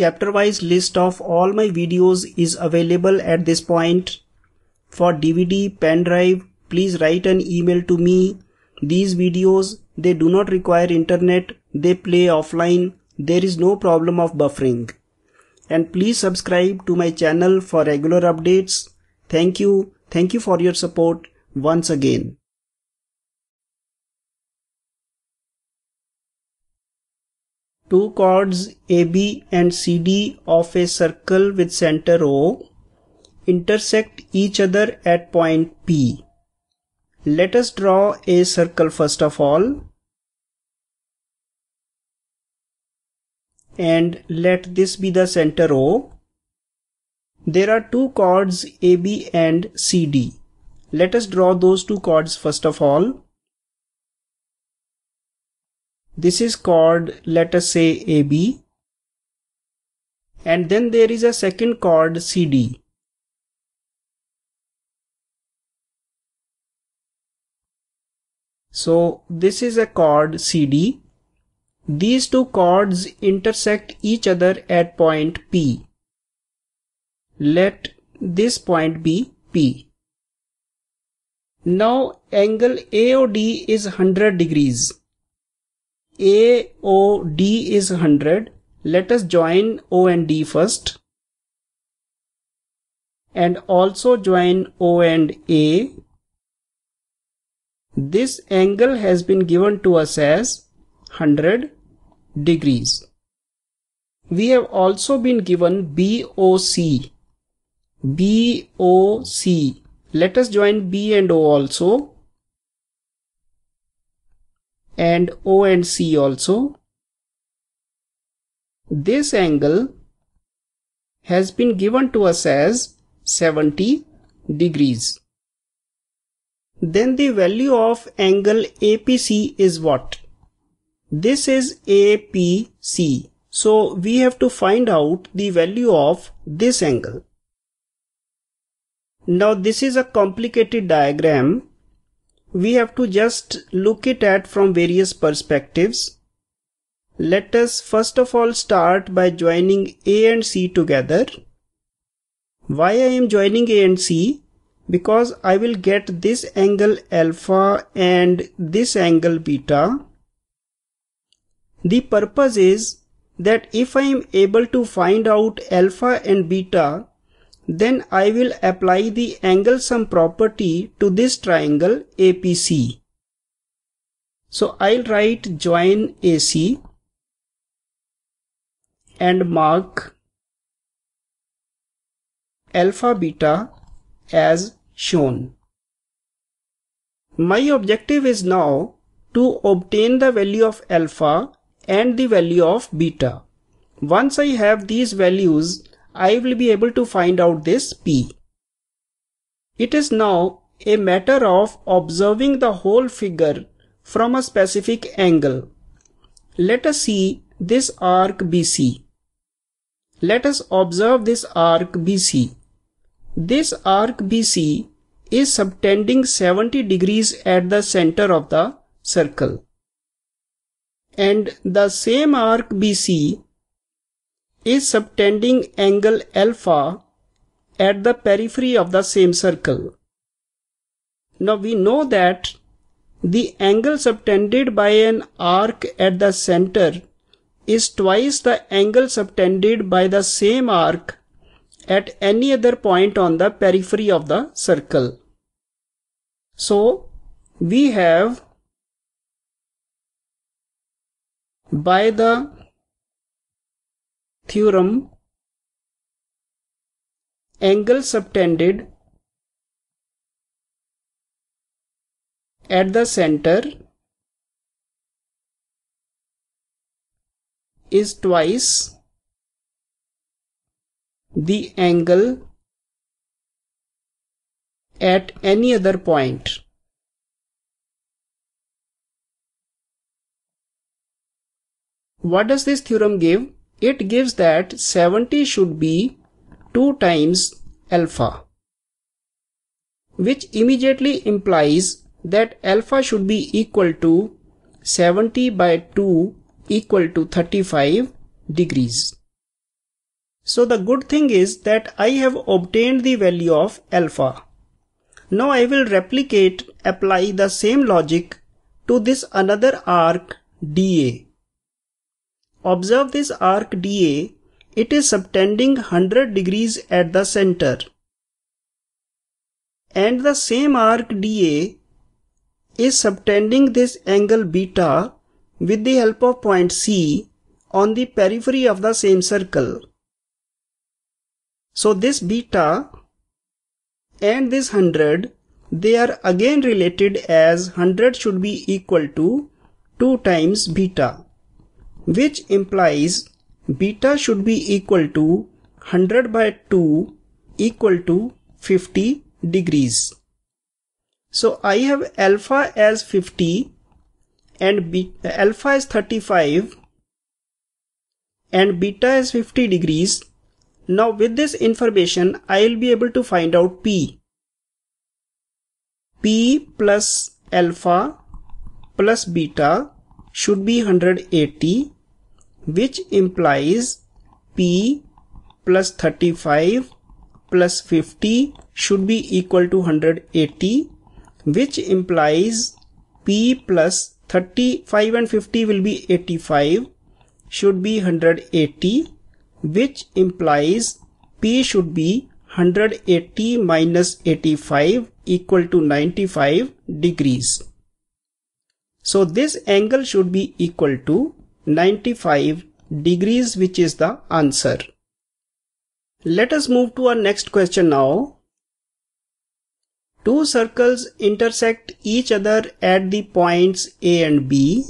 chapter wise list of all my videos is available at this point. For DVD, pen drive, please write an email to me. These videos, they do not require internet, they play offline, there is no problem of buffering. And please subscribe to my channel for regular updates. Thank you. Thank you for your support once again. two chords AB and CD of a circle with center O intersect each other at point P. Let us draw a circle first of all and let this be the center O. There are two chords AB and CD. Let us draw those two chords first of all. This is chord, let us say AB. And then there is a second chord CD. So this is a chord CD. These two chords intersect each other at point P. Let this point be P. Now angle AOD is 100 degrees. AOD is 100. Let us join O and D first. And also join O and A. This angle has been given to us as 100 degrees. We have also been given BOC. BOC. Let us join B and O also and O and C also. This angle has been given to us as 70 degrees. Then the value of angle APC is what? This is APC. So we have to find out the value of this angle. Now this is a complicated diagram we have to just look it at from various perspectives. Let us first of all start by joining A and C together. Why I am joining A and C? Because I will get this angle alpha and this angle beta. The purpose is that if I am able to find out alpha and beta then I will apply the angle sum property to this triangle APC. So I'll write join AC and mark alpha beta as shown. My objective is now to obtain the value of alpha and the value of beta. Once I have these values, I will be able to find out this P. It is now a matter of observing the whole figure from a specific angle. Let us see this arc BC. Let us observe this arc BC. This arc BC is subtending 70 degrees at the center of the circle. And the same arc BC is subtending angle alpha at the periphery of the same circle. Now we know that the angle subtended by an arc at the center is twice the angle subtended by the same arc at any other point on the periphery of the circle. So we have by the theorem angle subtended at the center is twice the angle at any other point. What does this theorem give? it gives that 70 should be 2 times alpha which immediately implies that alpha should be equal to 70 by 2 equal to 35 degrees. So the good thing is that I have obtained the value of alpha. Now I will replicate apply the same logic to this another arc DA. Observe this arc DA. It is subtending 100 degrees at the center. And the same arc DA is subtending this angle beta with the help of point C on the periphery of the same circle. So this beta and this 100 they are again related as 100 should be equal to 2 times beta which implies beta should be equal to 100 by 2 equal to 50 degrees. So I have alpha as 50 and alpha is 35 and beta is 50 degrees. Now with this information I will be able to find out P. P plus alpha plus beta should be 180 which implies P plus 35 plus 50 should be equal to 180 which implies P plus 35 and 50 will be 85 should be 180 which implies P should be 180 minus 85 equal to 95 degrees. So this angle should be equal to 95 degrees which is the answer. Let us move to our next question now. Two circles intersect each other at the points A and B.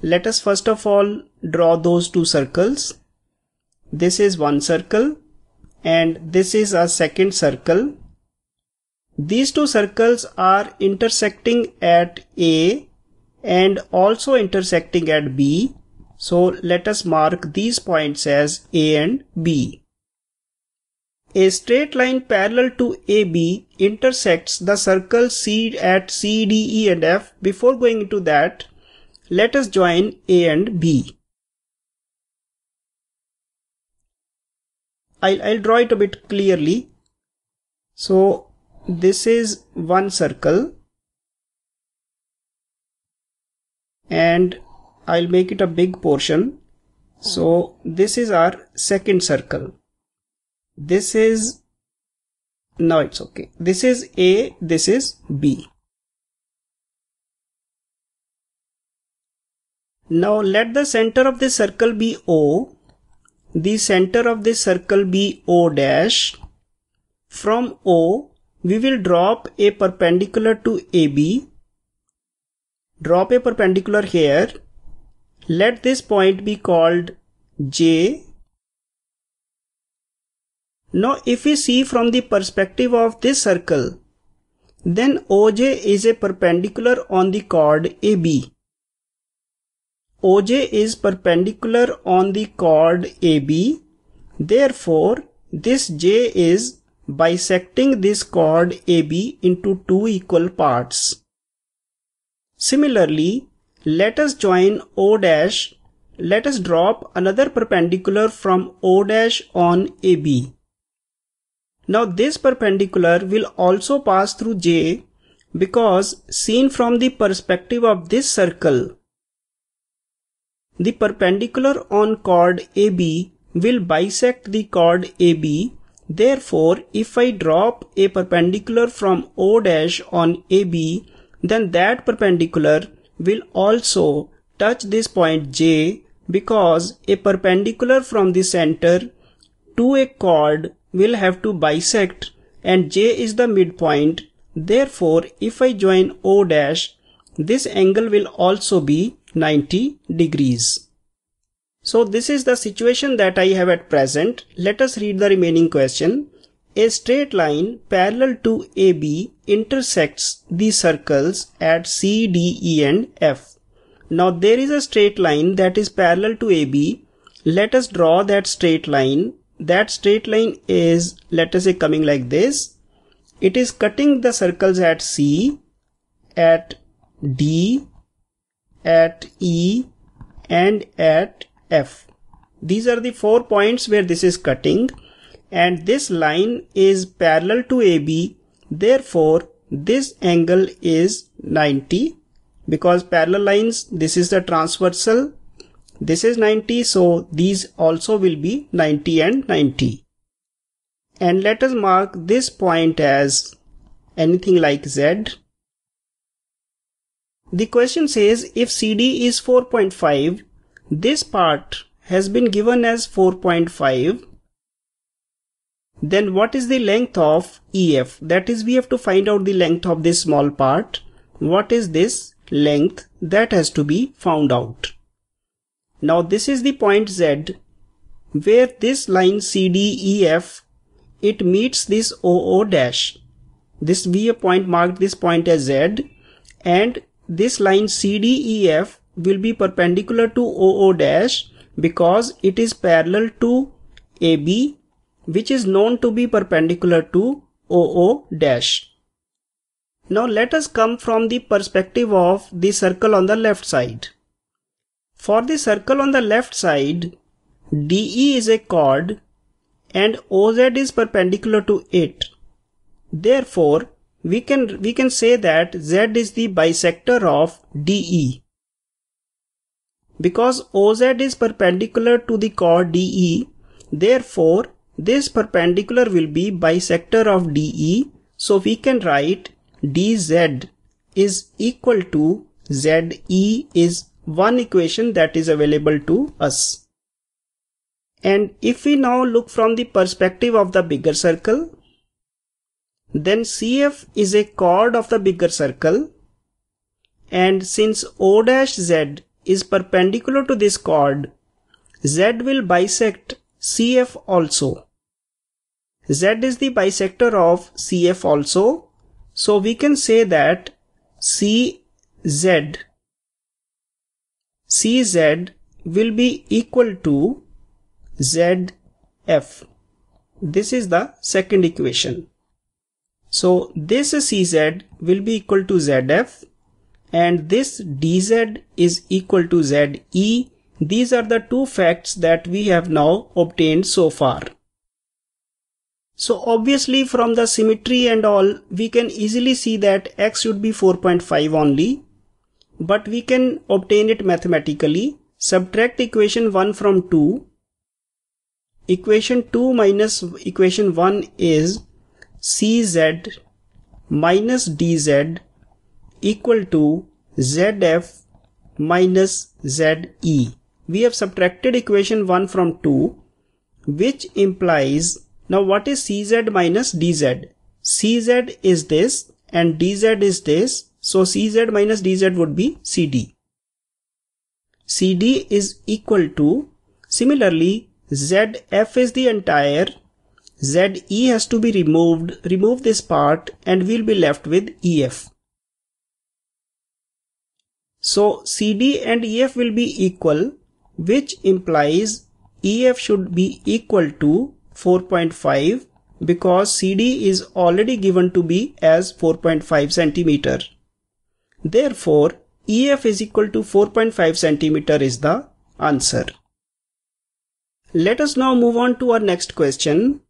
Let us first of all draw those two circles. This is one circle and this is a second circle. These two circles are intersecting at A and also intersecting at B. So let us mark these points as A and B. A straight line parallel to AB intersects the circle C at C, D, E and F. Before going into that, let us join A and B. I'll, I'll draw it a bit clearly. So this is one circle and I'll make it a big portion. So this is our second circle. This is, now it's okay. This is A, this is B. Now let the center of this circle be O, the center of this circle be O dash. From O, we will drop a perpendicular to AB drop a perpendicular here. Let this point be called J. Now if we see from the perspective of this circle, then OJ is a perpendicular on the chord AB. OJ is perpendicular on the chord AB. Therefore, this J is bisecting this chord AB into two equal parts. Similarly, let us join O dash. Let us drop another perpendicular from O dash on AB. Now this perpendicular will also pass through J because seen from the perspective of this circle, the perpendicular on chord AB will bisect the chord AB. Therefore, if I drop a perpendicular from O dash on AB, then that perpendicular will also touch this point J because a perpendicular from the center to a chord will have to bisect and J is the midpoint. Therefore, if I join O dash, this angle will also be 90 degrees. So this is the situation that I have at present. Let us read the remaining question. A straight line parallel to AB intersects the circles at C, D, E and F. Now there is a straight line that is parallel to AB. Let us draw that straight line. That straight line is, let us say, coming like this. It is cutting the circles at C, at D, at E and at F. These are the four points where this is cutting and this line is parallel to AB. Therefore, this angle is 90 because parallel lines, this is the transversal. This is 90. So these also will be 90 and 90. And let us mark this point as anything like Z. The question says if CD is 4.5, this part has been given as 4.5 then what is the length of EF? That is, we have to find out the length of this small part. What is this length? That has to be found out. Now this is the point Z where this line CDEF, it meets this OO dash. This we have point marked this point as Z and this line CDEF will be perpendicular to OO dash because it is parallel to AB which is known to be perpendicular to OO dash. Now let us come from the perspective of the circle on the left side. For the circle on the left side, DE is a chord and OZ is perpendicular to it. Therefore, we can, we can say that Z is the bisector of DE. Because OZ is perpendicular to the chord DE, therefore this perpendicular will be bisector of DE. So we can write DZ is equal to ZE is one equation that is available to us. And if we now look from the perspective of the bigger circle, then CF is a chord of the bigger circle. And since O dash Z is perpendicular to this chord, Z will bisect CF also. Z is the bisector of CF also. So we can say that CZ CZ will be equal to ZF. This is the second equation. So this CZ will be equal to ZF and this DZ is equal to ZE these are the two facts that we have now obtained so far. So obviously from the symmetry and all, we can easily see that x should be 4.5 only. But we can obtain it mathematically. Subtract equation 1 from 2. Equation 2 minus equation 1 is cz minus dz equal to zf minus ze we have subtracted equation 1 from 2 which implies now what is cz minus dz cz is this and dz is this so cz minus dz would be cd cd is equal to similarly zf is the entire ze has to be removed remove this part and we'll be left with ef so cd and ef will be equal which implies EF should be equal to 4.5 because CD is already given to be as 4.5 centimeter. Therefore, EF is equal to 4.5 centimeter is the answer. Let us now move on to our next question